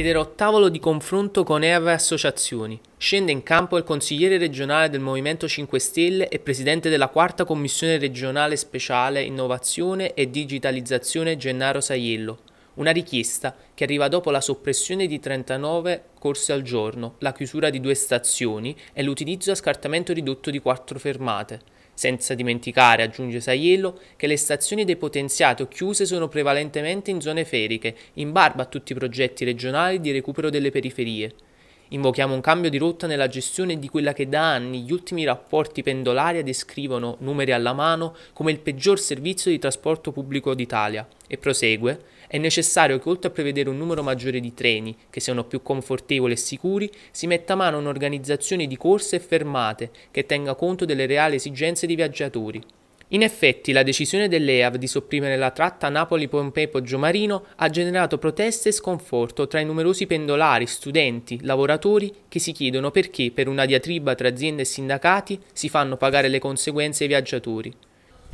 chiederà tavolo di confronto con ERA Associazioni. Scende in campo il consigliere regionale del Movimento 5 Stelle e presidente della quarta commissione regionale speciale Innovazione e Digitalizzazione Gennaro Saiello, una richiesta che arriva dopo la soppressione di 39 corse al giorno, la chiusura di due stazioni e l'utilizzo a scartamento ridotto di quattro fermate. Senza dimenticare, aggiunge Saiello, che le stazioni depotenziate o chiuse sono prevalentemente in zone feriche, in barba a tutti i progetti regionali di recupero delle periferie. Invochiamo un cambio di rotta nella gestione di quella che da anni gli ultimi rapporti pendolaria descrivono, numeri alla mano, come il peggior servizio di trasporto pubblico d'Italia. E prosegue, è necessario che oltre a prevedere un numero maggiore di treni, che siano più confortevoli e sicuri, si metta a mano un'organizzazione di corse e fermate che tenga conto delle reali esigenze dei viaggiatori. In effetti, la decisione dell'EAV di sopprimere la tratta napoli pompei poggiomarino ha generato proteste e sconforto tra i numerosi pendolari, studenti, lavoratori che si chiedono perché per una diatriba tra aziende e sindacati si fanno pagare le conseguenze ai viaggiatori.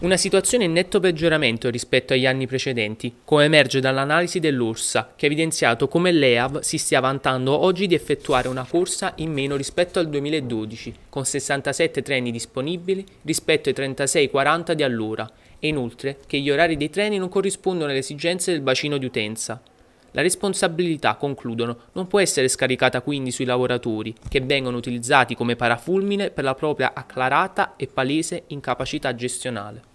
Una situazione in netto peggioramento rispetto agli anni precedenti, come emerge dall'analisi dell'URSA, che ha evidenziato come l'EAV si stia vantando oggi di effettuare una corsa in meno rispetto al 2012, con 67 treni disponibili rispetto ai 36-40 di allora, e inoltre che gli orari dei treni non corrispondono alle esigenze del bacino di utenza. La responsabilità, concludono, non può essere scaricata quindi sui lavoratori, che vengono utilizzati come parafulmine per la propria acclarata e palese incapacità gestionale.